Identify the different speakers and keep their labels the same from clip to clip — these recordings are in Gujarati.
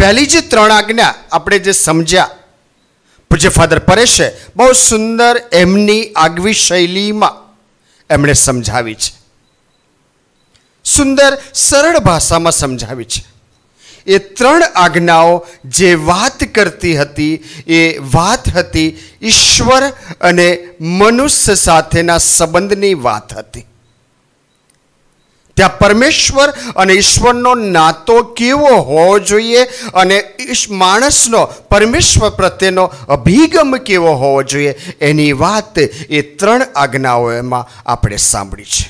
Speaker 1: પહેલી જે ત્રણ આજ્ઞા આપણે જે સમજ્યા પૂજ્ય ફાધર પરેશે બહુ સુંદર એમની આગવી શૈલીમાં એમણે સમજાવી છે સુંદર સરળ ભાષામાં સમજાવી છે એ ત્રણ આજ્ઞાઓ જે વાત કરતી હતી એ વાત હતી ઈશ્વર અને મનુષ્ય સાથેના સંબંધની વાત હતી ત્યાં પરમેશ્વર અને ઈશ્વરનો નાતો કેવો હોવો જોઈએ અને માણસનો પરમેશ્વર પ્રત્યેનો અભિગમ કેવો હોવો જોઈએ એની વાત એ ત્રણ આજ્ઞાઓમાં આપણે સાંભળી છે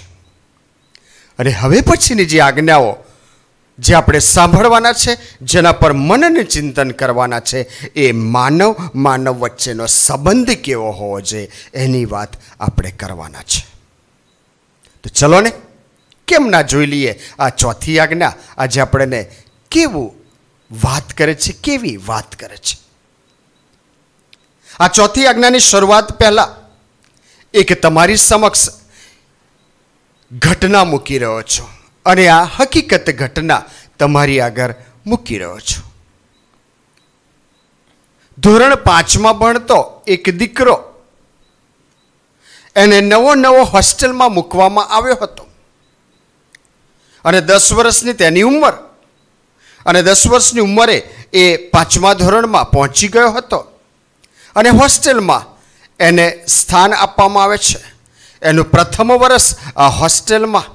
Speaker 1: અને હવે પછીની જે આજ્ઞાઓ જે આપણે સાંભળવાના છે જેના પર મનને ચિંતન કરવાના છે એ માનવ માનવ વચ્ચેનો સંબંધ કેવો હોવો જોઈએ એની વાત આપણે કરવાના છે તો ચલો ને કેમ ના જોઈ લઈએ આ ચોથી આજ્ઞા આજે આપણને કેવું વાત કરે છે કેવી વાત કરે છે આ ચોથી આજ્ઞાની શરૂઆત પહેલાં એક તમારી સમક્ષ ઘટના મૂકી રહ્યો છો અને આ હકીકત ઘટના તમારી આગળ મૂકી રહ્યો છો ધોરણ પાંચમાં ભણતો એક દીકરો એને નવો નવો હોસ્ટેલમાં મૂકવામાં આવ્યો હતો અને દસ વર્ષની તેની ઉંમર અને દસ વર્ષની ઉંમરે એ પાંચમા ધોરણમાં પહોંચી ગયો હતો અને હોસ્ટેલમાં એને સ્થાન આપવામાં આવે છે એનું પ્રથમ વર્ષ આ હોસ્ટેલમાં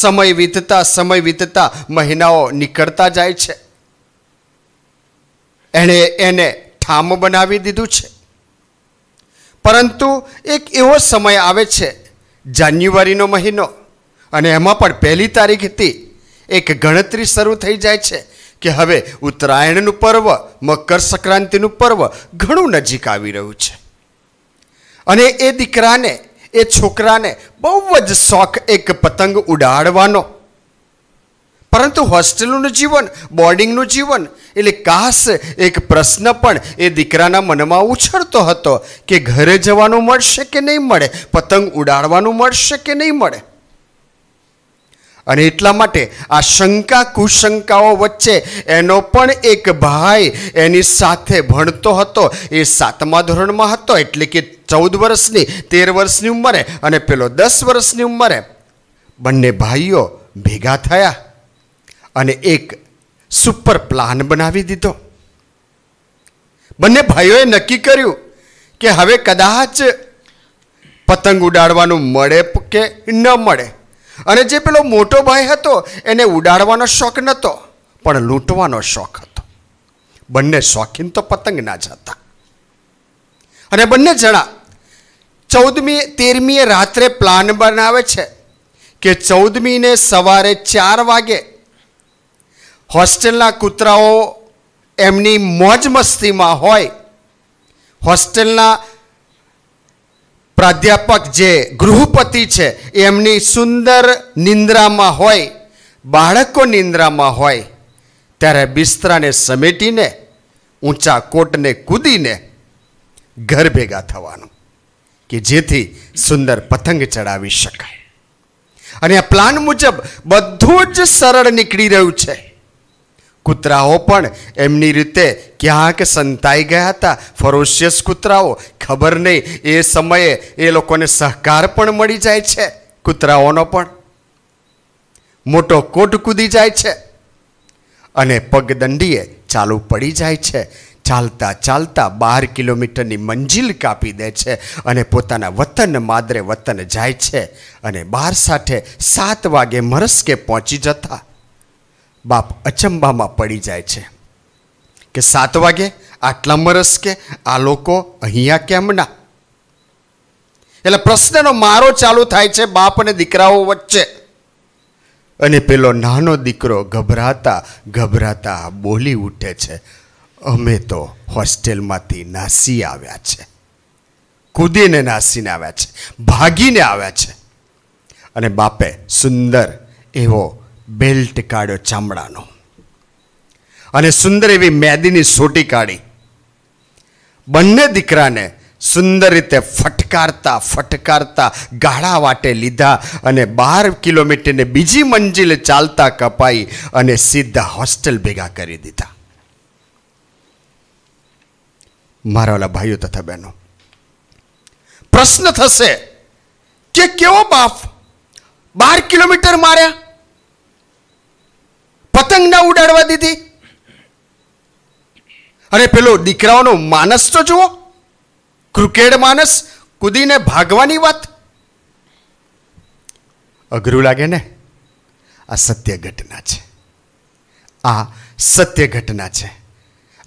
Speaker 1: સમય વીતતા સમય વીતતા મહિનાઓ નીકળતા જાય છે એણે એને ઠામ બનાવી દીધું છે પરંતુ એક એવો સમય આવે છે જાન્યુઆરીનો મહિનો અને એમાં પણ પહેલી તારીખ હતી એક ગણતરી શરૂ થઈ જાય છે કે હવે ઉત્તરાયણનું પર્વ મકર સંક્રાંતિનું પર્વ ઘણું નજીક આવી રહ્યું છે અને એ દીકરાને એ છોકરાને બહુ જ શોખ એક પતંગ ઉડાડવાનો પરંતુ હોસ્ટેલનું જીવન બોર્ડિંગનું જીવન એટલે કાશ એક પ્રશ્ન પણ એ દીકરાના મનમાં ઉછળતો હતો કે ઘરે જવાનું મળશે કે નહીં મળે પતંગ ઉડાડવાનું મળશે કે નહીં મળે અને એટલા માટે આ શંકા કુશંકાઓ વચ્ચે એનો પણ એક ભાઈ એની સાથે ભણતો હતો એ સાતમા ધોરણમાં હતો એટલે કે ચૌદ વર્ષની તેર વર્ષની ઉંમરે અને પેલો દસ વર્ષની ઉંમરે બંને ભાઈઓ ભેગા થયા અને એક સુપર પ્લાન બનાવી દીધો બંને ભાઈઓએ નક્કી કર્યું કે હવે કદાચ પતંગ ઉડાડવાનું મળે કે ન મળે અને જે પેલો મોટો ભાઈ હતો એને ઉડાડવાનો શોખ નહોતો પણ લૂંટવાનો શોખ હતો બંને શોખીન તો પતંગના જ હતા અને બંને જણા ચૌદમી તેરમીએ રાત્રે પ્લાન બનાવે છે કે ચૌદમીને સવારે ચાર વાગે હોસ્ટેલના કૂતરાઓ એમની મોજ મસ્તીમાં હોય હોસ્ટેલના પ્રાધ્યાપક જે ગૃહપતિ છે એમની સુંદર નિંદ્રામાં હોય બાળકો નિંદ્રામાં હોય ત્યારે બિસ્તરાને સમેટીને ઊંચા કોટને કૂદીને ઘર ભેગા થવાનું કે જેથી સુંદર પતંગ ચડાવી શકાય અને આ પ્લાન મુજબ બધું જ સરળ નીકળી રહ્યું છે કૂતરાઓ પણ એમની રીતે ક્યાંક સંતાઈ ગયા હતા ફરોશિયસ કૂતરાઓ ખબર નહીં એ સમયે એ લોકોને સહકાર પણ મળી જાય છે કૂતરાઓનો પણ મોટો કોટ કૂદી જાય છે અને પગદંડીએ ચાલુ પડી જાય છે ચાલતા ચાલતા બાર કિલોમીટરની મંજિલ કાપી દે છે અને પોતાના વતન માદરે વતન જાય છે અને બાર સાથે સાત વાગે મરસ્કે પહોંચી જતા બાપ અચંબામાં પડી જાય છે કે સાત વાગે આટલા મરસ કે આ લોકો અહીંયા કેમ ના એટલે પ્રશ્નનો મારો ચાલુ થાય છે બાપ અને દીકરાઓ વચ્ચે અને પેલો નાનો દીકરો ગભરાતા ગભરાતા બોલી ઉઠે છે અમે તો હોસ્ટેલમાંથી નાસી આવ્યા છે કૂદીને નાસીને આવ્યા છે ભાગીને આવ્યા છે અને બાપે સુંદર એવો બેલ્ટ કાઢ્યો ચામડાનો અને સુંદર એવી મેદીની સોટી કાઢી બંને દીકરાને સુંદર રીતે ફટકારતા ફટકારતા ગાળા વાટે લીધા અને બાર કિલોમીટરને બીજી મંજિલ ચાલતા કપાઈ અને સીધા હોસ્ટેલ ભેગા કરી દીધા મારા ઓલા ભાઈઓ તથા બહેનો પ્રશ્ન થશે કે કેવો બાપ બાર કિલોમીટર માર્યા પતંગ ના ઉડાડવા દીધી અરે પેલો દીકરાઓનો માનસ તો જુઓ ક્રુકેડ માનસ કૂદીને ભાગવાની વાત અઘરું લાગે ને આ સત્ય ઘટના છે આ સત્ય ઘટના છે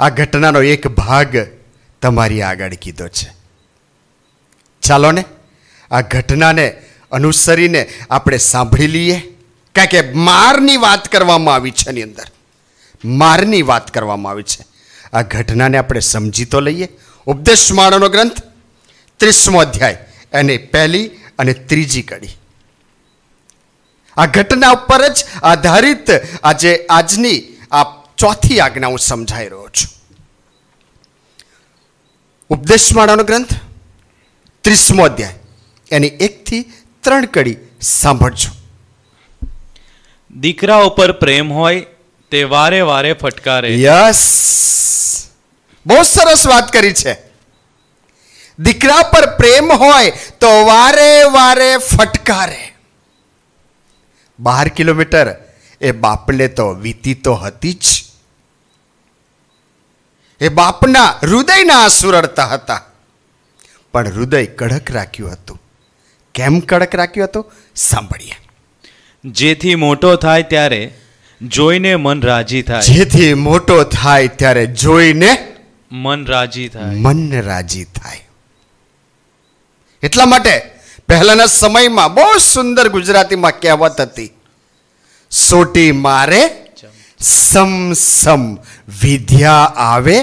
Speaker 1: આ ઘટનાનો એક ભાગ તમારી આગળ કીધો છે ચાલો ને આ ઘટનાને અનુસરીને આપણે સાંભળી લઈએ કારણ કે મારની વાત કરવામાં આવી છે એની અંદર મારની વાત કરવામાં આવી છે આ ઘટનાને આપણે સમજી તો લઈએ ઉપદેશ માળાનો ગ્રંથ ત્રીસમો અધ્યાય એની પહેલી અને ત્રીજી કડી આ ઘટના ઉપર જ આધારિત આજે આજની આ ચોથી આજ્ઞા હું સમજાઈ રહ્યો છું ઉપદેશમાળાનો
Speaker 2: ગ્રંથ ત્રીસમો અધ્યાય એની એકથી ત્રણ કડી સાંભળજો દીકરા ઉપર પ્રેમ હોય તે વારે વારે ફટકારે યસ બહુ સરસ વાત કરી છે
Speaker 1: દીકરા પર પ્રેમ હોય તો વારે વારે ફટકારે બાર કિલોમીટર એ બાપને તો વીતી તો હતી જ એ બાપના હૃદયના આંસુ રડતા હતા પણ હૃદય કડક રાખ્યું હતું કેમ કડક રાખ્યું હતું સાંભળીએ
Speaker 2: જેથી મોટો થાય ત્યારે જોઈને મન રાજી થાય જેથી
Speaker 1: મોટો થાય ત્યારે જોઈને
Speaker 2: મન રાજી થાય
Speaker 1: મન રાજી થાય એટલા માટે પહેલાના સમયમાં બહુ સુંદર ગુજરાતીમાં કહેવત હતી સોટી મારે સમ સમ વિદ્યા આવે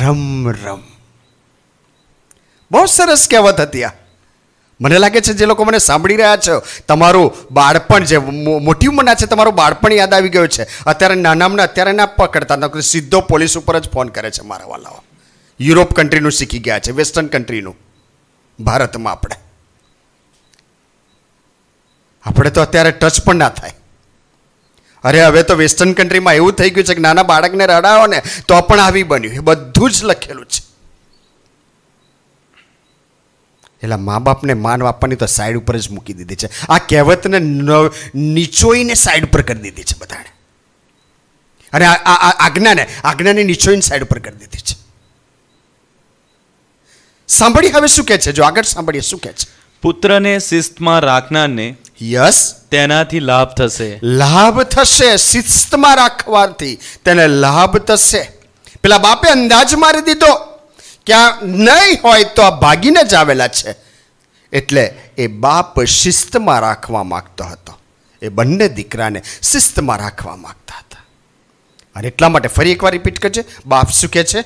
Speaker 1: રમ રમ બહુ સરસ કહેવત હતી આ મને લાગે છે જે લોકો મને સાંભળી રહ્યા છો તમારું બાળપણ જે મોટી ઉંમરના છે તમારું બાળપણ યાદ આવી ગયું છે અત્યારે નાનામને અત્યારે ના પકડતા નકર સીધો પોલીસ ઉપર જ ફોન કરે છે મારા વાલાઓ યુરોપ કન્ટ્રીનું શીખી ગયા છે વેસ્ટર્ન કન્ટ્રીનું ભારતમાં આપણે આપણે તો અત્યારે ટચ પણ ના થાય અરે હવે તો વેસ્ટર્ન કન્ટ્રીમાં એવું થઈ ગયું છે કે નાના બાળકને રડાવો ને તો પણ આવી બન્યું એ બધું જ લખેલું છે એટલે મા બાપને માન આપવાની તો સાઈડ ઉપર જ મૂકી દીધી છે આ કહેવતને નીચોઈને સાઈડ પર કરી દીધી છે બધાને અને આજ્ઞાને આજ્ઞાને નીચોઈને સાઈડ પર કરી દીધી છે સાંભળી હવે શું કે છે જો આગળ સાંભળીએ શું કે છે
Speaker 2: પુત્રને શિસ્તમાં રાખનારને યસ તેનાથી લાભ થશે લાભ થશે શિસ્તમાં રાખવાથી તેને
Speaker 1: લાભ થશે પેલા બાપે અંદાજ મારી દીધો ક્યાં નહીં હોય તો આ ભાગીને જ આવેલા છે એટલે એ બાપ શિસ્તમાં રાખવા માગતો હતો એ બંને દીકરાને શિસ્તમાં રાખવા માગતા હતા અને એટલા
Speaker 2: માટે ફરી એકવાર રિપીટ કરજે બાપ શું કહે છે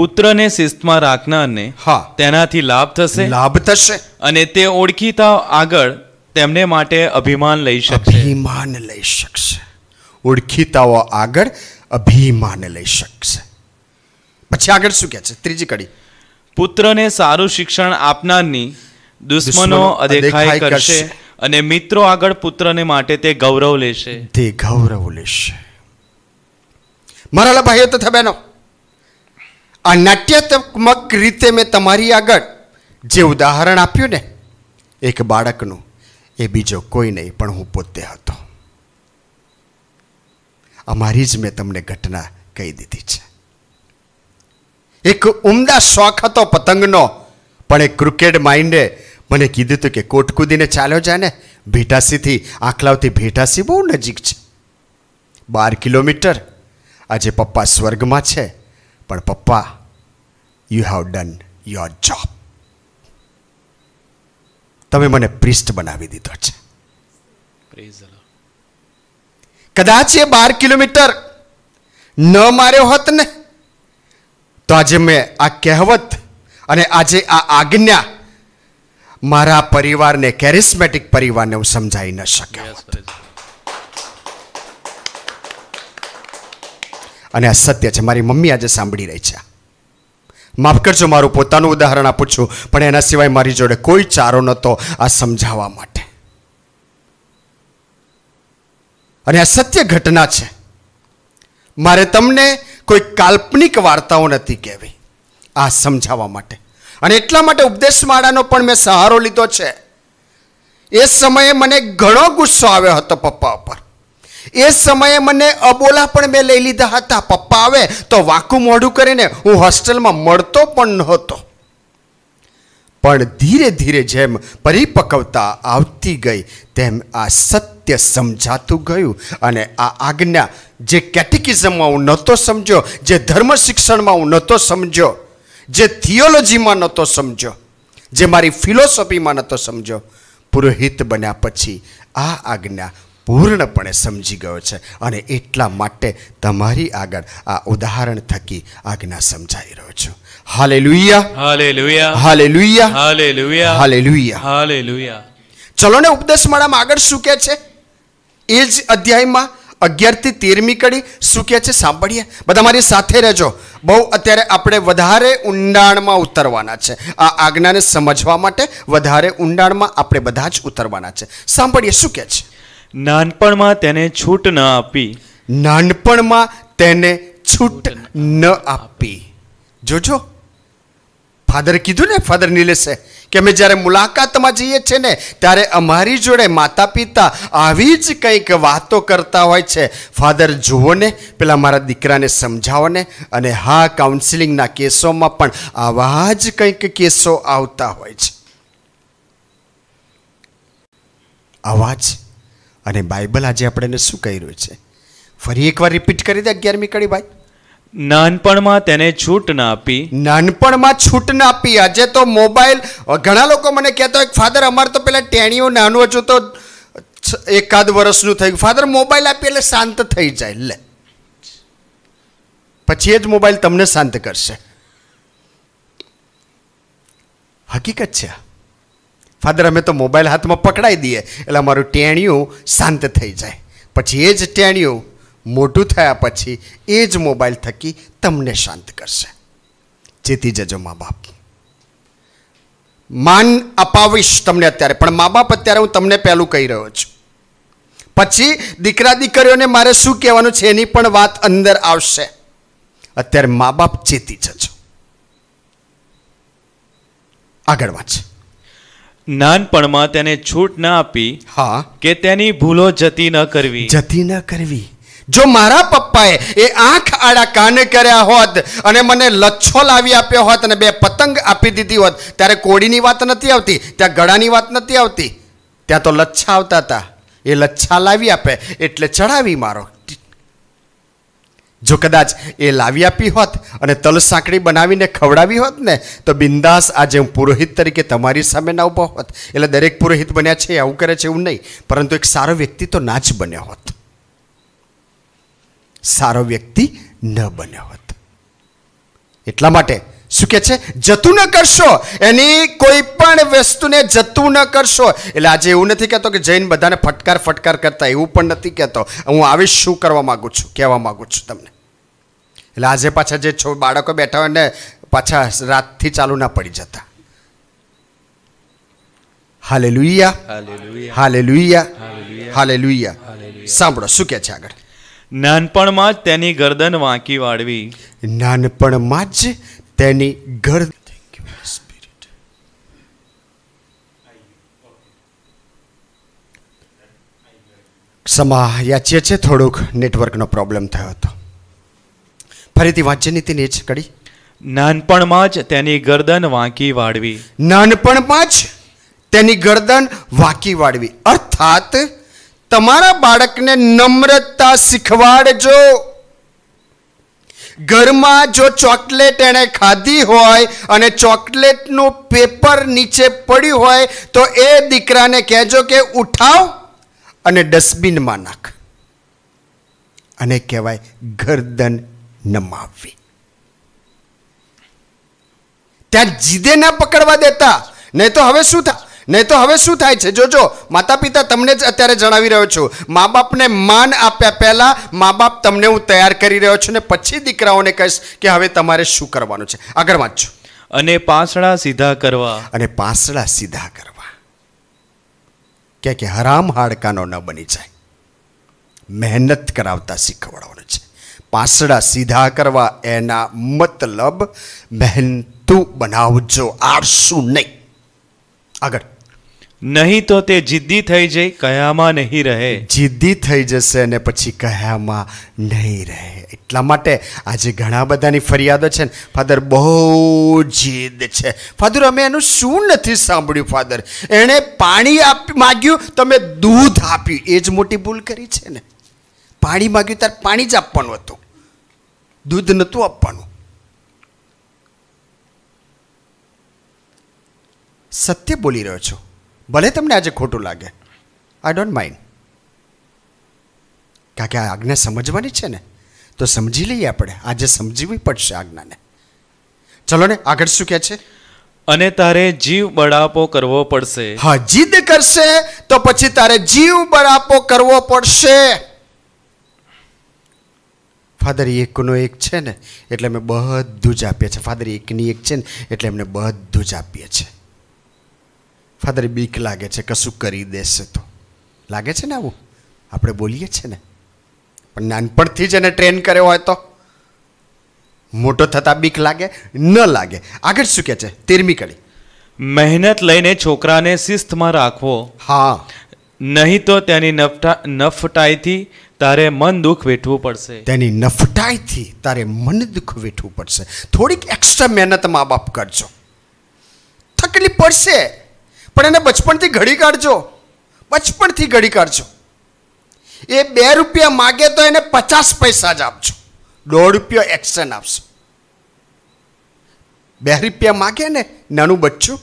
Speaker 2: પુત્રને શિસ્તમાં રાખનારને હા તેનાથી લાભ થશે લાભ થશે અને તે ઓળખીતા આગળ તેમને માટે અભિમાન લઈ શકશે અભિમાન લઈ શકશે ઓળખીતાઓ આગળ અભિમાન લઈ શકશે પછી આગળ શું કહે છે ત્રીજી કડી પુત્રને સારું શિક્ષણ આપનારની દુશ્મનો અદેખાઈ કરશે અને મિત્રો આગળ પુત્રને માટે તે ગૌરવ લેશે તે ગૌરવ લેશે
Speaker 1: મારા ભાઈઓ તથા બહેનો આ નાટ્યાત્મક રીતે મેં તમારી આગળ જે ઉદાહરણ આપ્યું ને એક બાળકનું એ બીજો કોઈ નહીં પણ હું પોતે હતો અમારી જ મેં તમને ઘટના કહી દીધી છે એક ઉમદા શોખ હતો પતંગનો પણ એ ક્રિકેટ માઇન્ડે મને કીધું હતું કે કોટ કૂદીને ચાલ્યો જાય ને ભેટાસીથી આખલાવથી ભેટાસી બહુ નજીક છે બાર કિલોમીટર આજે પપ્પા સ્વર્ગમાં છે પણ પપ્પા you have done your job તમે મને પ્રિસ્ટ બનાવી દીધો છે કદાચ એ બાર કિલોમીટર ન માર્યો હોત ને તો આજે મેં આ કહેવત અને આજે આ આજ્ઞા મારા પરિવારને કેરિસ્મેટિક પરિવારને હું સમજાવી ન શક્યો અને આ સત્ય છે મારી મમ્મી આજે સાંભળી રહી છે માફ કરજો મારું પોતાનું ઉદાહરણ આપું છું પણ એના સિવાય મારી જોડે કોઈ ચારો નહોતો આ સમજાવવા માટે અને આ સત્ય ઘટના છે મારે તમને કોઈ કાલ્પનિક વાર્તાઓ નથી કહેવી આ સમજાવવા માટે અને એટલા માટે ઉપદેશમાળાનો પણ મેં સહારો લીધો છે એ સમયે મને ઘણો ગુસ્સો આવ્યો હતો પપ્પા ઉપર એ સમયે મને અબોલા પણ મેં લઈ લીધા હતા પપ્પા આવે તો વાકું મોઢું કરીને હું હોસ્ટેલમાં મળતો પણ નહોતો પણ ધીરે ધીરે જેમ પરિપક્વતા આવતી ગઈ તેમ આ સત્ય તે સમજાતું ગયું અને આ આજ્ઞા જે કેટેકિઝમમાં હું નહોતો સમજો જે ધર્મ શિક્ષણમાં હું નહોતો સમજો જે થિયોલોજીમાં નહોતો સમજો જે મારી ફિલોસોફીમાં નહોતો સમજો પુરોહિત બન્યા પછી આ આજ્ઞા પૂર્ણપણે સમજી ગયો છે અને એટલા માટે તમારી આગળ આ ઉદાહરણ થકી આજ્ઞા સમજાઈ રહ્યો છું હાલે લુઈયા
Speaker 2: હાલે લુઈયા હાલે લુઈયા હાલે લુઈયા હાલે લુઈયા હાલે લુઈયા
Speaker 1: ચલો ને ઉપદેશ માળામાં આગળ શું કે છે એ જ અધ્યાયમાં અગિયારથી તેરમી કડી શું કહે છે સાંભળીએ બધા મારી સાથે રહેજો બહુ અત્યારે આપણે વધારે ઊંડાણમાં ઉતરવાના છે આ આજ્ઞાને સમજવા માટે વધારે ઊંડાણમાં આપણે બધા જ ઉતરવાના છે સાંભળીએ શું
Speaker 2: કહે છે નાનપણમાં તેને છૂટ ન આપી નાનપણમાં તેને છૂટ ન આપી જોજો ફાદરે કીધું
Speaker 1: ને ફાધર નિલેશે કે અમે જ્યારે મુલાકાતમાં જઈએ છીએ ને ત્યારે અમારી જોડે માતા પિતા આવી જ કંઈક વાતો કરતા હોય છે ફાધર જુઓ ને પેલા મારા દીકરાને સમજાવો ને અને હા કાઉન્સિલિંગના કેસોમાં પણ આવા જ કંઈક કેસો આવતા હોય છે અવાજ અને બાઇબલ આજે આપણે શું કહી રહ્યું છે ફરી એકવાર રિપીટ કરી દે અગિયારમી કડી ભાઈ નાનપણમાં તેને છૂટ ના આપી નાનપણમાં છૂટ ના આપી આજે તો મોબાઈલ ઘણા લોકો મને કહેતા હોય ફાધર અમારે તો પેલા ટેણીઓ નાનું હતું તો એકાદ વર્ષનું થયું ફાધર મોબાઈલ આપી એટલે શાંત થઈ જાય લે પછી એ જ મોબાઈલ તમને શાંત કરશે હકીકત છે ફાધર અમે તો મોબાઈલ હાથમાં પકડાઈ દઈએ એટલે અમારું ટેણિયું શાંત થઈ જાય પછી એ જ ટેણિયું મોટું થયા પછી એ જ મોબાઈલ થકી તમને શાંત કરશે જેથી જજો મા બાપ માન અપાવીશ તમને અત્યારે પણ મા બાપ અત્યારે હું તમને પહેલું કહી રહ્યો છું પછી દીકરા દીકરીઓને મારે શું કહેવાનું છે એની પણ વાત અંદર
Speaker 2: આવશે અત્યારે મા બાપ ચેતી જજો આગળ વાંચ નાનપણમાં તેને છૂટ ના આપી હા કે તેની ભૂલો જતી ન કરવી જતી ન કરવી જો મારા પપ્પાએ એ આંખ
Speaker 1: આડા કાને કર્યા હોત અને મને લચ્છો લાવી આપ્યો હોત અને બે પતંગ આપી દીધી હોત ત્યારે કોડીની વાત નથી આવતી ત્યાં ગળાની વાત નથી આવતી ત્યાં તો લચ્છા આવતા હતા એ લચ્છા લાવી આપે એટલે ચડાવી મારો જો કદાચ એ લાવી આપી હોત અને તલ સાંકડી બનાવીને ખવડાવી હોત ને તો બિંદાસ આજે હું પુરોહિત તરીકે તમારી સામે ના ઊભો હોત એટલે દરેક પુરોહિત બન્યા છે આવું કરે છે એવું નહીં પરંતુ એક સારો વ્યક્તિ તો ના જ બન્યો હોત સારો વ્યક્તિ ન બન્યો હોત એટલા માટે શું કહે છે જતું ન કરશો એની કોઈ પણ વસ્તુને જતું ન કરશો એટલે આજે એવું નથી કહેતો કે જૈન બધાને ફટકાર ફટકાર કરતા એવું પણ નથી કહેતો હું આવીશ શું કરવા માગું છું કહેવા માગું છું તમને એટલે આજે પાછા જે છો બાળકો બેઠા હોય ને પાછા રાતથી ચાલુ ના પડી જતા
Speaker 2: હાલે લુઈયા હાલે હાલેલુયા હાલે લુઈયા સાંભળો શું કહે છે આગળ નાનપણમાં જ તેની ગરદન વાંકી વાળવી
Speaker 1: નાનપણમાં જ તેની ગરદન ક્ષમા યાચીએ છે થોડુંક નેટવર્કનો પ્રોબ્લેમ થયો હતો ફરીથી વાંચીએ નીતિની જ કડી
Speaker 2: નાનપણમાં જ તેની ગરદન વાંકી
Speaker 1: વાળવી નાનપણમાં જ તેની ગરદન વાંકી વાળવી અર્થાત તમારા બાળકને નમ્રતા શીખવાડજો ઘરમાં જો ચોકલેટ એણે ખાધી હોય અને ચોકલેટનું પેપર નીચે પડ્યું હોય તો એ દીકરાને કહેજો કે ઉઠાવ અને ડસ્ટબિનમાં નાખ અને કહેવાય ગરદન નમાવવી ત્યાં જીદે ના પકડવા દેતા નહીં તો હવે શું થાય નહીં તો હવે શું થાય છે જોજો માતા પિતા તમને જ અત્યારે જણાવી રહ્યો છું મા બાપને માન આપ્યા પહેલાં મા બાપ તમને હું તૈયાર કરી રહ્યો છું ને પછી દીકરાઓને કહીશ કે હવે તમારે શું કરવાનું છે આગળ વાંચો અને પાસડા સીધા કરવા અને પાસડા સીધા કરવા કે કે હરામ હાડકાનો ન બની જાય મહેનત કરાવતા શીખવાડવાનું છે પાસડા સીધા કરવા એના મતલબ મહેનતું બનાવજો
Speaker 2: આળસું નહીં આગળ નહીં તો તે જિદ્દી થઈ જઈ કયામાં નહીં રહે
Speaker 1: જિદ્દી થઈ જશે અને પછી કયામાં નહીં રહે એટલા માટે આજે ઘણા બધાની ફરિયાદો છે ને ફાધર બહુ જીદ છે ફાધર અમે એનું શું નથી સાંભળ્યું ફાધર એણે પાણી આપ માગ્યું તમે દૂધ આપ્યું એ જ મોટી ભૂલ કરી છે ને પાણી માગ્યું ત્યારે પાણી જ આપવાનું હતું દૂધ નહોતું આપવાનું સત્ય બોલી રહ્યો છું ભલે તમને આજે ખોટું લાગે આઈ ડોન્ટ માઇન્ડ કારણ કે આ આજ્ઞા સમજવાની છે ને તો સમજી લઈએ આપણે આજે સમજવી પડશે આજ્ઞાને ચલો ને આગળ શું કહે છે અને
Speaker 2: તારે જીવ બળાપો કરવો પડશે
Speaker 1: હા જીદ કરશે તો પછી તારે જીવ બળાપો કરવો પડશે ફાધર એકનો એક છે ને એટલે અમે બધું જ આપીએ છીએ ફાધર એકની એક છે ને એટલે એમને બધું જ આપીએ છીએ ફાધરે બીક લાગે છે કશું કરી દેશે તો લાગે છે ને આવું આપણે બોલીએ છીએ ને પણ નાનપણથી જ એને ટ્રેન કર્યો હોય તો
Speaker 2: મોટો થતાં બીક લાગે ન લાગે આગળ શું કહે છે તેરમી કડી મહેનત લઈને છોકરાને શિસ્તમાં રાખવો હા નહીં તો તેની નફટા નફટાઈથી તારે મન દુઃખ વેઠવું પડશે તેની નફટાઈથી તારે મન દુઃખ વેઠવું પડશે થોડીક એક્સ્ટ્રા મહેનત મા બાપ કરજો
Speaker 1: તકલીફ પડશે પણ એને બચપણથી ઘડી કાઢજો બચપણથી ઘડી કાઢજો એ બે રૂપિયા માગે તો એને પચાસ પૈસા જ આપજો દોઢ રૂપિયા એક્શન આપશો બે રૂપિયા માગે ને નાનું બચ્ચું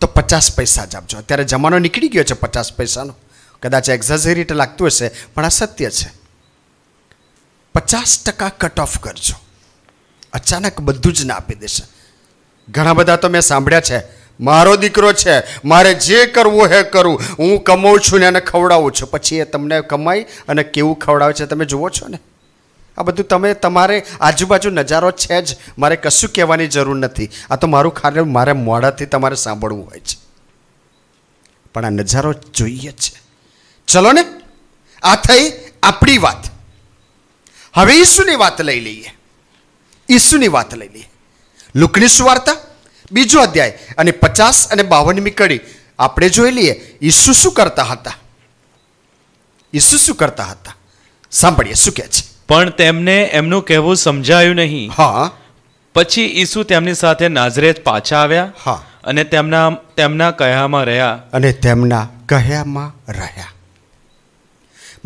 Speaker 1: તો પચાસ પૈસા જ આપજો અત્યારે જમાનો નીકળી ગયો છે પચાસ પૈસાનો કદાચ એક્ઝાઝેરીટ લાગતું હશે પણ આ સત્ય છે પચાસ ટકા કટ ઓફ કરજો અચાનક બધું જ ના આપી દેશે ઘણા બધા તો મેં સાંભળ્યા છે મારો દીકરો છે મારે જે કરવું હે કરું હું કમાઉં છું ને એને ખવડાવું છું પછી એ તમને કમાઈ અને કેવું ખવડાવે છે તમે જુઓ છો ને આ બધું તમે તમારે આજુબાજુ નજારો છે જ મારે કશું કહેવાની જરૂર નથી આ તો મારું ખાલી મારે મોડાથી તમારે સાંભળવું હોય છે પણ આ નજારો જોઈએ છે ચલો ને આ થઈ આપણી વાત હવે ઈસુની વાત લઈ લઈએ ઈસુની વાત લઈ લઈએ લુકની શું વાર્તા બીજો અધ્યાય અને પચાસ અને બાવનમી કડી આપણે જોઈ લઈએ ઈસુ શું કરતા હતા
Speaker 2: ઈસુ શું કરતા હતા સાંભળીએ શું કે છે પણ તેમને એમનું કહેવું સમજાયું નહીં હા પછી ઈસુ તેમની સાથે નાઝરેજ પાછા આવ્યા હા અને તેમના તેમના કહ્યામાં રહ્યા
Speaker 1: અને તેમના કહ્યામાં રહ્યા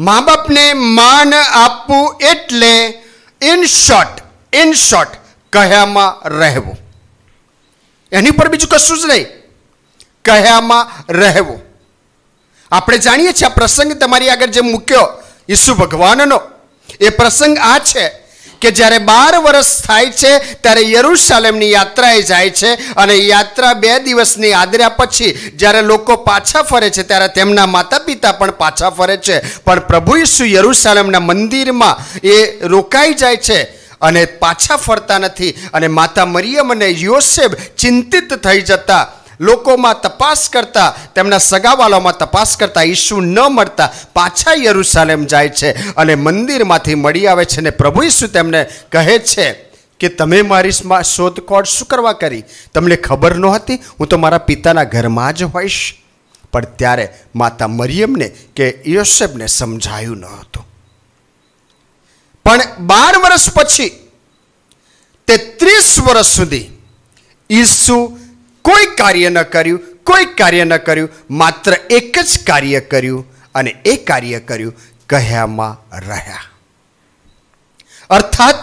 Speaker 2: મા બાપને માન આપવું એટલે ઇન
Speaker 1: શોર્ટ ઇન શોર્ટ કહ્યામાં રહેવું એની પર બીજું કશું જ નહીં કહ્યામાં રહેવું આપણે જાણીએ છીએ આ પ્રસંગ તમારી આગળ જે મૂક્યો ઈસુ ભગવાનનો એ પ્રસંગ આ છે કે જ્યારે બાર વર્ષ થાય છે ત્યારે યરુશાલેમની યાત્રાએ જાય છે અને યાત્રા બે દિવસની આદર્યા પછી જ્યારે લોકો પાછા ફરે છે ત્યારે તેમના માતા પિતા પણ પાછા ફરે છે પણ પ્રભુ ઈસુ યરુશાલેમના મંદિરમાં એ રોકાઈ જાય છે અને પાછા ફરતા નથી અને માતા મરિયમ અને યોસેફ ચિંતિત થઈ જતા લોકોમાં તપાસ કરતા તેમના સગાવાલામાં તપાસ કરતા ઈસુ ન મળતા પાછા યરુસાલેમ જાય છે અને મંદિરમાંથી મળી આવે છે ને પ્રભુ ઈસુ તેમને કહે છે કે તમે મારી શોધખોળ શું કરવા કરી તમને ખબર નહોતી હું તો મારા પિતાના ઘરમાં જ હોઈશ પણ ત્યારે માતા મરિયમને કે યોસેફને સમજાયું ન હતું પણ બાર વર્ષ પછી તેત્રીસ વર્ષ સુધી ઈસુ કોઈ કાર્ય ન કર્યું કોઈ કાર્ય ન કર્યું માત્ર એક જ કાર્ય કર્યું અને એ કાર્ય કર્યું કહ્યામાં રહ્યા અર્થાત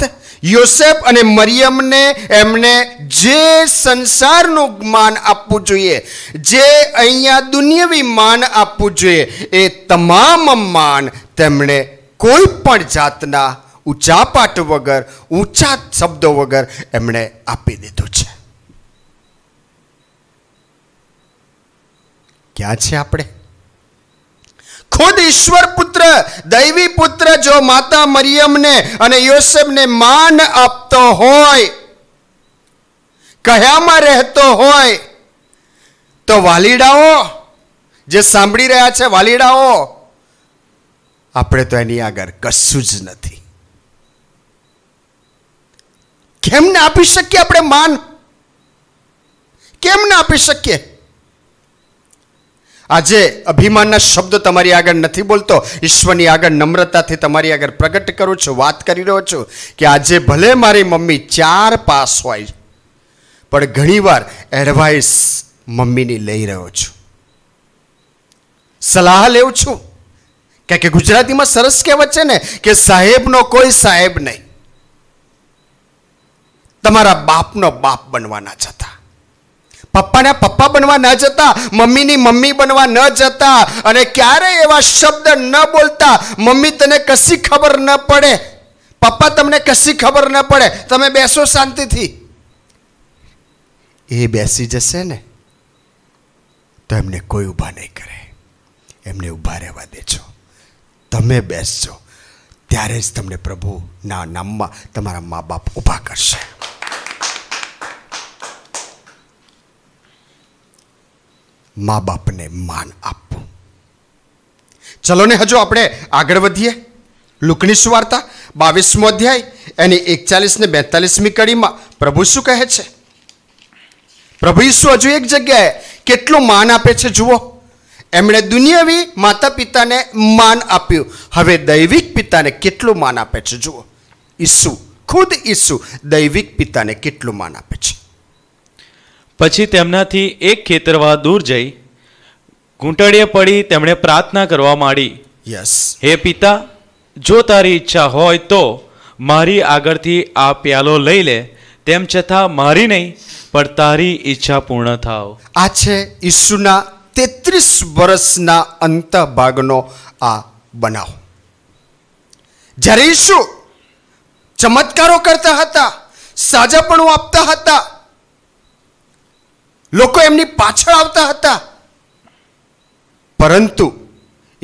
Speaker 1: યોસેફ અને મરિયમને એમને જે સંસારનું માન આપવું જોઈએ જે અહીંયા દુનિયાવી માન આપવું જોઈએ એ તમામ માન તેમણે કોઈ પણ જાતના ઊંચા ઊંચાપાટ વગર ઊંચા શબ્દો વગર એમણે આપી દીધું છે ક્યાં છે આપણે ખુદ ઈશ્વર પુત્ર દૈવી પુત્ર જો માતા મરિયમને અને યોસેફને માન આપતો હોય કયામાં રહેતો હોય તો વાલીડાઓ જે સાંભળી રહ્યા છે વાલીડાઓ આપણે તો એની આગળ કશું જ નથી કેમને આપી શકીએ આપણે માન કેમને આપી શકીએ આજે અભિમાનના શબ્દ તમારી આગળ નથી બોલતો ઈશ્વરની આગળ નમ્રતાથી તમારી આગળ પ્રગટ કરું છું વાત કરી રહ્યો છું કે આજે ભલે મારી મમ્મી ચાર પાસ હોય પણ ઘણીવાર એડવાઇસ મમ્મીની લઈ રહ્યો છું સલાહ લેવું છું કે ગુજરાતીમાં સરસ કહેવત છે ને કે સાહેબનો કોઈ સાહેબ નહીં તમારા બાપનો બાપ બનવાના જતા પપ્પાના પપ્પા બનવા ન જતા મમ્મીની મમ્મી બનવા ન જતા અને ક્યારે એવા શબ્દ ન બોલતા મમ્મી તને કશી ખબર ન પડે પપ્પા તમને કશી ખબર ન પડે તમે બેસો શાંતિથી એ બેસી જશે ને તો એમને કોઈ ઊભા નહીં કરે એમને ઊભા રહેવા દેજો તમે બેસજો ત્યારે જ તમને પ્રભુના નામમાં તમારા મા બાપ ઊભા કરશે મા બાપને માન આપવું ચલો ને હજુ આપણે આગળ વધીએ લુકની સુવાર્તા બાવીસમો અધ્યાય એની એકચાલીસ ને બેતાલીસમી કડીમાં પ્રભુ શું કહે છે પ્રભુ ઈશુ હજુ એક જગ્યાએ કેટલું માન આપે છે જુઓ એમણે દુનિયાવી માતા પિતાને માન આપ્યું હવે દૈવિક પિતાને કેટલું માન આપે છે જુઓ ઈસુ ખુદ
Speaker 2: ઈસુ દૈવિક પિતાને કેટલું માન આપે છે પછી તેમનાથી એક ખેતરવા દૂર જઈ ઘૂંટડીએ પડી તેમણે પ્રાર્થના કરવા માંડી યસ હે પિતા જો તારી ઈચ્છા હોય તો મારી આગળથી આ પ્યાલો લઈ લે તેમ છતાં મારી નહીં પણ તારી ઈચ્છા પૂર્ણ થાવ
Speaker 1: આ છે ઈસુના તેત્રીસ વર્ષના અંત ભાગનો આ બનાવ જ્યારે ઈસુ ચમત્કારો કરતા હતા સાજાપણું આપતા હતા લોકો એમની પાછળ આવતા હતા પરંતુ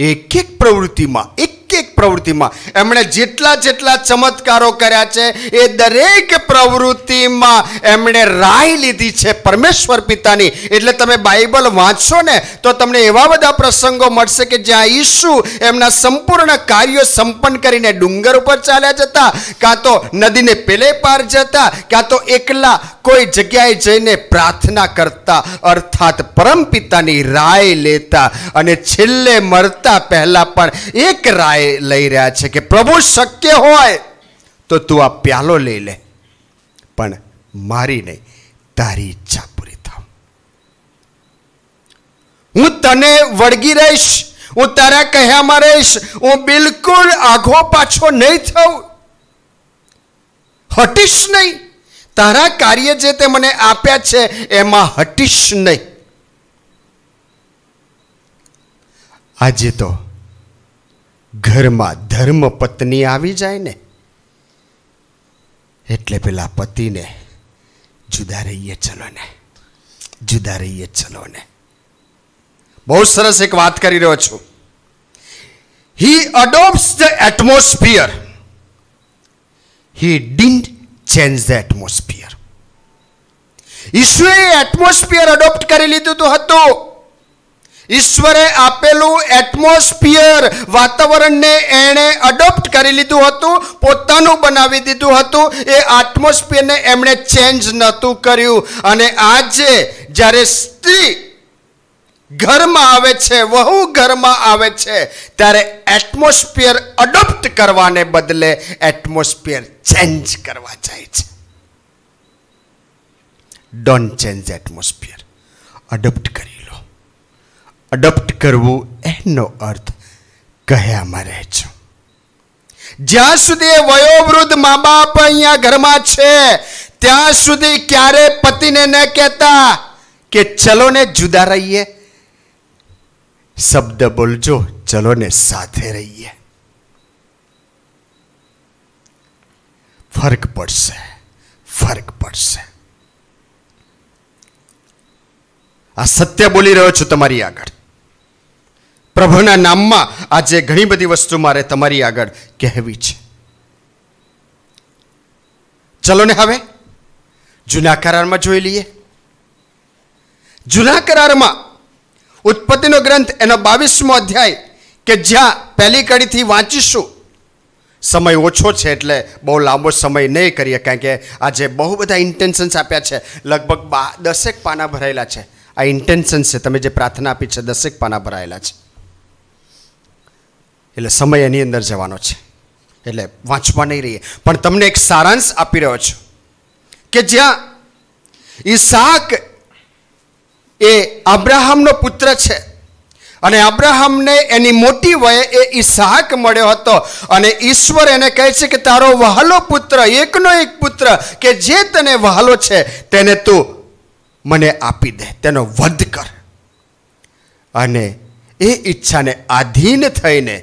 Speaker 1: એક એક પ્રવૃત્તિમાં એક એક પ્રવૃત્તિમાં એમણે જેટલા જેટલા ચમત્કારો કર્યા છે એ દરેક પ્રવૃત્તિમાં એમણે રાય લીધી છે પરમેશ્વર પિતાની એટલે તમે બાઇબલ વાંચશો ને તો તમને એવા બધા પ્રસંગો મળશે કે જ્યાં ઈસુ એમના સંપૂર્ણ કાર્યો સંપન્ન કરીને ડુંગર ઉપર ચાલ્યા જતા કાં તો નદીને પેલે પાર જતા કાં તો એકલા કોઈ જગ્યાએ જઈને પ્રાર્થના કરતા અર્થાત પરમ પિતાની રાય લેતા અને છેલ્લે મરતા પહેલા પણ એક રાય લઈ લઈ રહ્યા છે કે પ્રભુ શક્ય હોય તો તું આ પ્યાલો લઈ લે પણ મારી નહીં તારી ઈચ્છા પૂરી થાવ હું તને વળગી રહીશ હું તારા કહ્યામાં રહીશ હું બિલકુલ આઘો પાછો નહીં થઉં હટીશ નહીં તારા કાર્ય જે તે મને આપ્યા છે એમાં હટીશ નહીં આજે તો ઘરમાં ધર્મ પત્ની આવી જાય ને એટલે પેલા પતિને જુદા રહીએ ચલો ને જુદા રહીએ ચલો ને બહુ સરસ એક વાત કરી રહ્યો છું he adopt the atmosphere he didn't change the atmosphere ઈશ્વરે એટમોસ્ફિયર અડોપ્ટ કરી લીધું હતું ઈશ્વરે આપેલું એટમોસ્ફિયર વાતાવરણને એણે અડોપ્ટ કરી લીધું હતું પોતાનું બનાવી દીધું હતું એ એટમોસ્ફિયરને એમણે ચેન્જ નહોતું કર્યું અને આજે જ્યારે સ્ત્રી ઘરમાં આવે છે વહુ ઘરમાં આવે છે ત્યારે એટમોસ્ફિયર અડોપ્ટ કરવાને બદલે એટમોસ્ફિયર ચેન્જ કરવા જાય છે ડોન્ટ ચેન્જ એટમોસ્ફિયર અડોપ્ટ કરી અડપ્ટ કરવું એનો અર્થ કહ્યામાં રહે છે જ્યાં સુધી વયોવૃદ્ધ મા બાપ અહીંયા ઘરમાં છે ત્યાં સુધી ક્યારે પતિને ન કહેતા કે ચલો ને જુદા રહીએ શબ્દ બોલજો ચલો ને સાથે રહીએ ફરક પડશે ફરક પડશે આ સત્ય બોલી રહ્યો છું તમારી આગળ પ્રભુના નામમાં આજે ઘણી બધી વસ્તુ મારે તમારી આગળ કહેવી છે ચલો ને હવે જૂના કરારમાં જોઈ લઈએ જૂના કરારમાં ઉત્પત્તિનો ગ્રંથ એનો બાવીસમો અધ્યાય કે જ્યાં પહેલી કડીથી વાંચીશું સમય ઓછો છે એટલે બહુ લાંબો સમય નહીં કરીએ કારણ કે આજે બહુ બધા ઇન્ટેન્શન્સ આપ્યા છે લગભગ બા દસેક પાના ભરાયેલા છે આ ઇન્ટેન્શન્સ છે તમે જે પ્રાર્થના આપી છે દસેક પાના ભરાયેલા છે એટલે સમય એની અંદર જવાનો છે એટલે વાંચવા નહીં રહીએ પણ તમને એક સારાંશ આપી રહ્યો છું કે જ્યાં ઈસાક એ અબ્રાહમનો પુત્ર છે અને અબ્રાહમને એની મોટી વયે એ ઈસાક મળ્યો હતો અને ઈશ્વર એને કહે છે કે તારો વહાલો પુત્ર એકનો એક પુત્ર કે જે તને વહાલો છે તેને તું મને આપી દે તેનો વધ કર અને એ ઈચ્છાને આધીન થઈને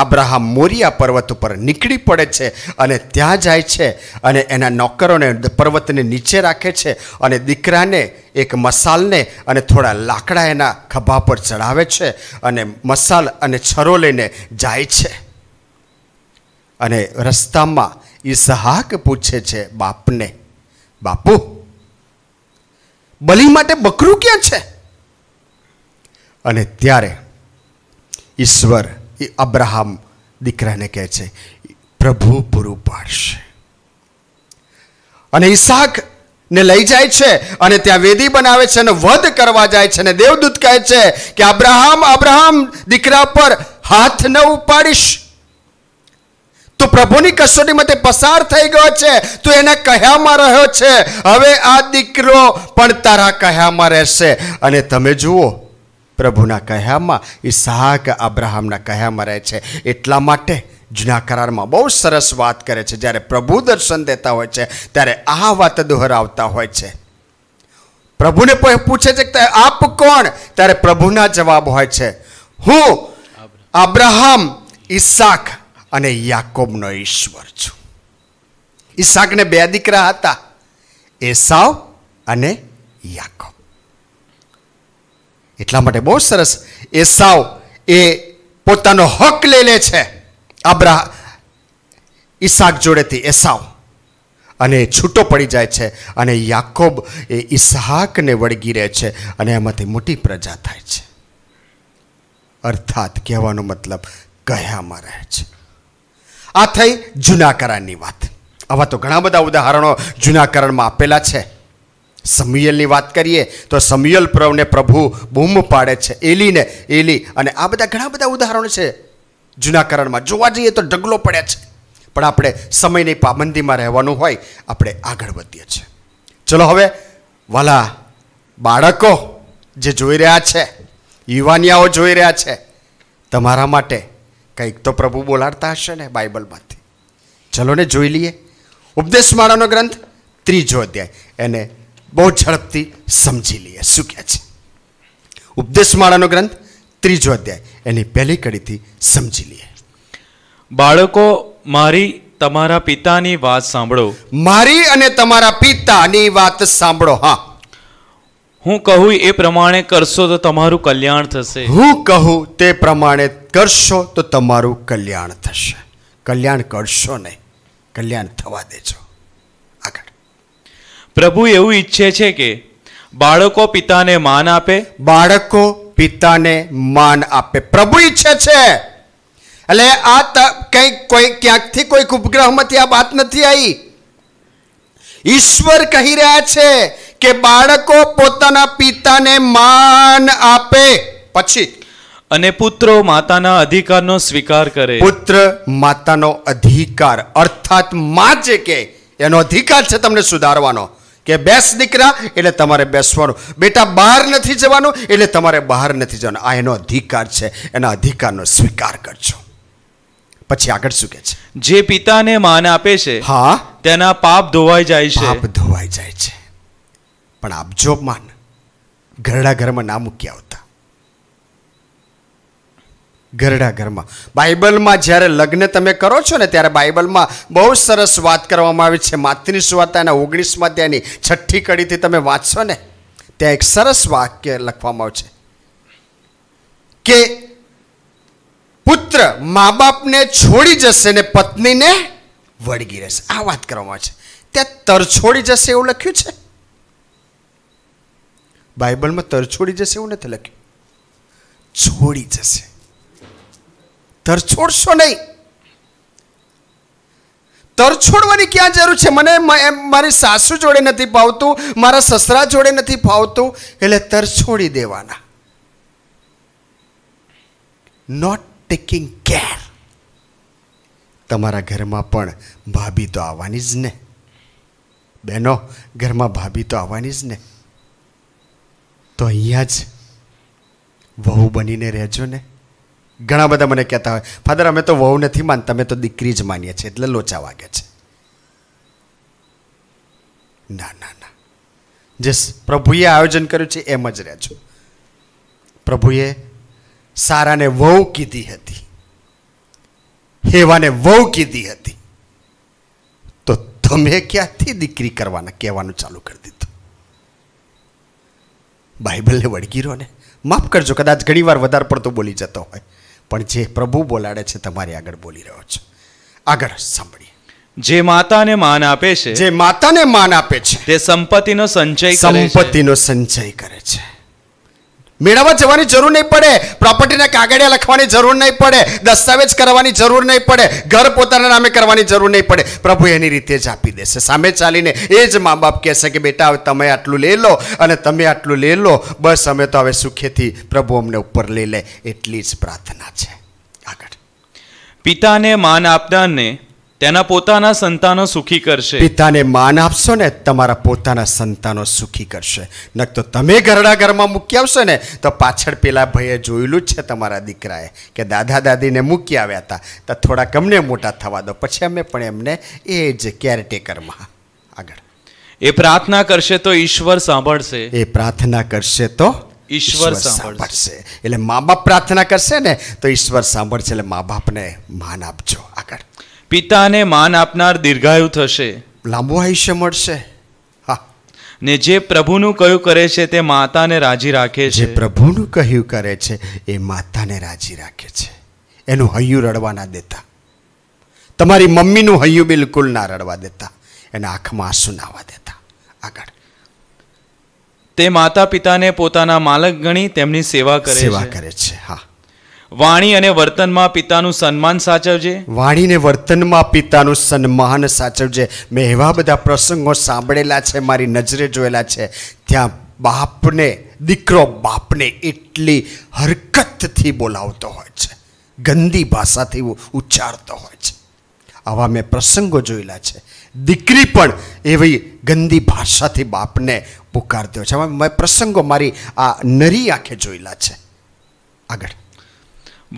Speaker 1: આબ્રાહમ મોરિયા પર્વત ઉપર નીકળી પડે છે અને ત્યાં જાય છે અને એના નોકરોને પર્વતને નીચે રાખે છે અને દીકરાને એક મસાલને અને થોડા લાકડા એના ખભા પર ચડાવે છે અને મસાલ અને છરો લઈને જાય છે અને રસ્તામાં ઈસહાક પૂછે છે બાપને બાપુ બલિ માટે બકરું ક્યાં છે અને ત્યારે ઈશ્વર એ અબ્રાહમ દીકરાને કહે છે પ્રભુ પૂરું પાડશે અને ઈસાક ને લઈ જાય છે અને ત્યાં વેદી બનાવે છે અને વધ કરવા જાય છે અને દેવદૂત કહે છે કે અબ્રાહમ અબ્રાહમ દીકરા પર હાથ ન ઉપાડીશ તો પ્રભુની કસોટીમાં માટે પસાર થઈ ગયો છે તો એને કહ્યામાં રહ્યો છે હવે આ દીકરો પણ તારા કહ્યામાં રહેશે અને તમે જુઓ પ્રભુના કહ્યામાં ઇસહાક અબ્રાહમના કહ્યામાં રહે છે એટલા માટે જૂના કરારમાં બહુ સરસ વાત કરે છે જ્યારે પ્રભુ દર્શન દેતા હોય છે ત્યારે આ વાત દોહરાવતા હોય છે પ્રભુને પૂછે છે કે આપ કોણ ત્યારે પ્રભુના જવાબ હોય છે હું અબ્રાહમ ઈસાક અને યાકોબનો ઈશ્વર છું ઈસાકને બે દીકરા હતા એસાવ અને યાકોબ એટલા માટે બહુ સરસ એ સાવ એ પોતાનો હક લઈ લે છે આબ્રા ઈસાક જોડેથી એસાવ અને છૂટો પડી જાય છે અને યાકોબ એ ઈસહાકને વળગી રહે છે અને એમાંથી મોટી પ્રજા થાય છે અર્થાત કહેવાનો મતલબ કયામાં રહે છે આ થઈ જૂના કરારની વાત આવા તો ઘણા બધા ઉદાહરણો જૂના કરણમાં આપેલા છે સમ્યુએલની વાત કરીએ તો સમ્યુએલ પ્રવને પ્રભુ બૂમ પાડે છે એલીને એલી અને આ બધા ઘણા બધા ઉદાહરણો છે જૂના કરણમાં જોવા જઈએ તો ઢગલો પડે છે પણ આપણે સમયની પાબંદીમાં રહેવાનું હોય આપણે આગળ વધીએ છીએ ચલો હવે વાલા બાળકો જે જોઈ રહ્યા છે યુવાનિયાઓ જોઈ રહ્યા છે તમારા માટે કંઈક તો પ્રભુ બોલાડતા હશે ને બાઇબલમાંથી ચલો ને જોઈ લઈએ ઉપદેશ માળાનો ગ્રંથ ત્રીજો અધ્યાય એને બહુ ઝડપથી સમજી લઈએ શું કહે છે ઉપદેશ માળાનો ગ્રંથ ત્રીજો અધ્યાય એની પહેલી કડીથી સમજી લઈએ
Speaker 2: બાળકો મારી તમારા પિતાની વાત સાંભળો મારી અને તમારા પિતાની વાત સાંભળો હા હું કહું એ પ્રમાણે કરશો તો તમારું કલ્યાણ થશે હું કહું તે પ્રમાણે કરશો તો તમારું
Speaker 1: કલ્યાણ થશે કલ્યાણ કરશો નહીં કલ્યાણ થવા દેજો
Speaker 2: પ્રભુ એવું ઈચ્છે છે કે બાળકો પિતાને માન આપે બાળકો પિતાને માન આપે પ્રભુ ઈચ્છે છે
Speaker 1: એટલે આ કંઈક કોઈ ક્યાંકથી કોઈક ઉપગ્રહમાંથી આ વાત નથી આવી ઈશ્વર કહી રહ્યા છે કે બાળકો પોતાના પિતાને
Speaker 2: માન આપે પછી અને પુત્રો માતાના અધિકારનો સ્વીકાર કરે પુત્ર
Speaker 1: માતાનો અધિકાર અર્થાત
Speaker 2: મા જે કે એનો
Speaker 1: અધિકાર છે તમને સુધારવાનો કે બેસ દીકરા એટલે તમારે બેસવાનું બેટા બહાર નથી જવાનું એટલે તમારે બહાર નથી જવાનું આ એનો અધિકાર છે એના અધિકારનો સ્વીકાર કરજો પછી આગળ શું કે છે
Speaker 2: જે પિતાને માન આપે છે હા તેના પાપ ધોવાઈ જાય છે પાપ ધોવાઈ જાય છે પણ આપજો માન ઘરડા
Speaker 1: ઘરમાં ના મૂક્યા આવતા ઘરડા ઘરમાં બાઇબલમાં જ્યારે લગ્ન તમે કરો છો ને ત્યારે બાઇબલમાં બહુ સરસ વાત કરવામાં આવી છે માત્રીસ વાર્તાના ઓગણીસમાં ત્યાંની છઠ્ઠી કડીથી તમે વાંચશો ને ત્યાં એક સરસ વાક્ય લખવામાં આવ્યું છે કે પુત્ર મા બાપને છોડી જશે ને પત્નીને વળગી રહેશે આ વાત કરવામાં છે ત્યાં તરછોડી જશે એવું લખ્યું છે બાઇબલમાં તરછોડી જશે એવું નથી લખ્યું છોડી જશે તરછોડશો નહીં તરછોડવાની ક્યાં જરૂર છે મને મારી સાસુ જોડે નથી ભાવતું મારા સસરા જોડે નથી ભાવતું એટલે તરછોડી દેવાના નોટ ટેકિંગ કેર તમારા ઘરમાં પણ ભાભી તો આવવાની જ ને બહેનો ઘરમાં ભાભી તો આવવાની જ ને તો અહીંયા જ વહુ બનીને રહેજો ને ઘણા બધા મને કહેતા હોય ફાધર અમે તો વહુ નથી માનતા અમે તો દીકરી જ માનીએ છીએ એટલે લોચા વાગે છે ના ના ના જે પ્રભુએ આયોજન કર્યું છે એમ જ રહેજો પ્રભુએ સારાને વહુ કીધી હતી હેવાને વહુ કીધી હતી તો તમે ક્યાંથી દીકરી કરવાના કહેવાનું ચાલુ કરી દીધું બાઇબલને વળગી રહ્યો ને માફ કરજો કદાચ ઘણીવાર વધારે પડતો બોલી જતો હોય પણ જે પ્રભુ બોલાડે છે
Speaker 2: તમારી આગળ બોલી રહ્યો છે આગળ સાંભળીએ જે માતાને માન આપે છે જે માતાને માન આપે છે તે સંપત્તિનો સંચય સંપત્તિનો
Speaker 1: સંચય કરે છે મેળવવા જવાની જરૂર નહીં પડે પ્રોપર્ટીના કાગળિયા લખવાની જરૂર નહીં પડે દસ્તાવેજ કરવાની જરૂર નહીં પડે ઘર પોતાના નામે કરવાની જરૂર નહીં પડે પ્રભુ એની રીતે જ આપી દેશે સામે ચાલીને એ જ મા બાપ કહેશે કે બેટા હવે તમે આટલું લઈ લો અને તમે આટલું લઈ લો બસ અમે તો હવે સુખેથી પ્રભુ અમને ઉપર લઈ લે એટલી જ પ્રાર્થના છે
Speaker 2: આગળ પિતાને માન આપનારને તેના પોતાના સંતાનો સુખી કરશે
Speaker 1: પિતાને માન આપશો ને તમારા પોતાના સંતાનો સુખી કરશે ન તો તમે ઘરડા ઘરમાં મૂકી આવશો ને તો પાછળ પેલા ભાઈએ જોયેલું જ છે તમારા દીકરાએ કે દાદા દાદીને મૂકી આવ્યા હતા તો થોડાક અમને મોટા થવા દો પછી અમે પણ એમને એ જ કેરટેકરમાં
Speaker 2: આગળ એ પ્રાર્થના કરશે તો ઈશ્વર સાંભળશે એ
Speaker 1: પ્રાર્થના કરશે તો ઈશ્વર સાંભળશે એટલે મા બાપ પ્રાર્થના કરશે ને તો ઈશ્વર સાંભળશે એટલે મા બાપને
Speaker 2: માન આપજો આગળ પિતાને માન આપનાર દીર્ઘાયુ થશે લાંબુ આયુષ્ય મળશે ને જે પ્રભુનું કયું કરે છે તે માતાને રાજી રાખે છે જે
Speaker 1: પ્રભુનું કહ્યું કરે છે એ માતાને રાજી રાખે છે એનું હૈયું રડવા ના દેતા તમારી મમ્મીનું હૈયું બિલકુલ ના રડવા દેતા એના આંખમાં
Speaker 2: આંસુ નાવા દેતા આગળ તે માતા પિતાને પોતાના માલક ગણી તેમની સેવા કરે સેવા કરે છે હા વાણી અને વર્તનમાં પિતાનું સન્માન સાચવજે
Speaker 1: વાણીને વર્તનમાં પિતાનું સન્માન સાચવજે મેં એવા બધા પ્રસંગો સાંભળેલા છે મારી નજરે જોયેલા છે ત્યાં બાપને દીકરો બાપને એટલી હરકતથી બોલાવતો હોય છે ગંદી ભાષાથી ઉચ્ચારતો હોય છે આવા મેં પ્રસંગો જોયેલા છે દીકરી પણ એવી ગંદી ભાષાથી બાપને પુકારતો છે મેં પ્રસંગો મારી આ નરી આંખે જોયેલા છે આગળ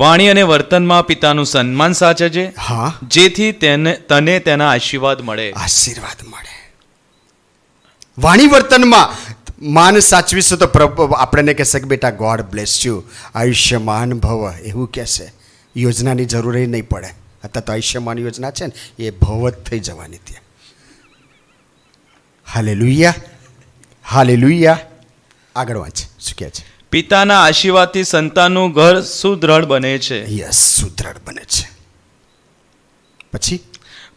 Speaker 2: વાણી અને વર્તનમાં પિતાનું સન્માન સાચવજે હા જેથી તેને તને તેના આશીર્વાદ મળે આશીર્વાદ મળે વાણી વર્તનમાં માન સાચવીશું તો પ્રભુ આપણને
Speaker 1: કહેશે કે બેટા ગોડ બ્લેસ યુ આયુષ્યમાન ભવ એવું કહેશે યોજનાની જરૂર નહીં પડે અત્યારે તો આયુષ્યમાન યોજના છે ને એ ભવ જ થઈ જવાની ત્યાં હાલે લુઈયા હાલે લુઈયા આગળ વાંચ શું કહે છે
Speaker 2: પિતાના આશીર્વાદથી સંતાનનું ઘર સુદ્રઢ બને છે યસ સુદ્રઢ બને છે પછી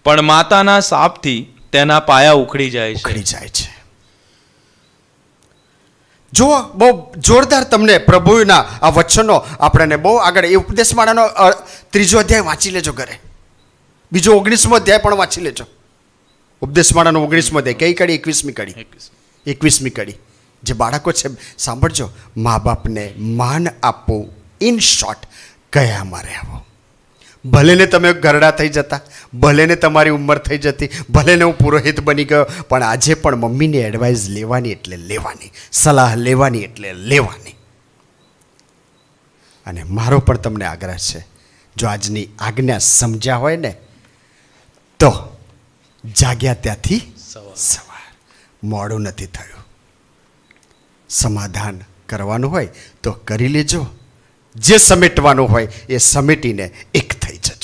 Speaker 2: પણ માતાના સાપથી તેના પાયા ઉખડી જાય છે ઉખડી જાય છે જો બહુ
Speaker 1: જોરદાર તમને પ્રભુના આ વચનો આપણને બહુ આગળ એ ઉપદેશ માળાનો ત્રીજો અધ્યાય વાંચી લેજો ઘરે બીજો ઓગણીસમો અધ્યાય પણ વાંચી લેજો ઉપદેશ ઉપદેશમાળાનો ઓગણીસમો અધ્યાય કઈ કડી એકવીસમી કડી એકવીસમી કડી જે બાળકો છે સાંભળજો મા બાપને માન આપવું ઇન શોર્ટ કયામાં રહેવું ભલેને તમે ગરડા થઈ જતા ભલેને તમારી ઉંમર થઈ જતી ભલેને હું પુરોહિત બની ગયો પણ આજે પણ મમ્મીને એડવાઇસ લેવાની એટલે લેવાની સલાહ લેવાની એટલે લેવાની અને મારો પણ તમને આગ્રહ છે જો આજની આજ્ઞા સમજ્યા હોય ને તો જાગ્યા ત્યાંથી સવાર મોડું નથી થયું સમાધાન કરવાનું હોય તો કરી લેજો જે સમેટવાનું હોય એ સમેટીને એક થઈ જજો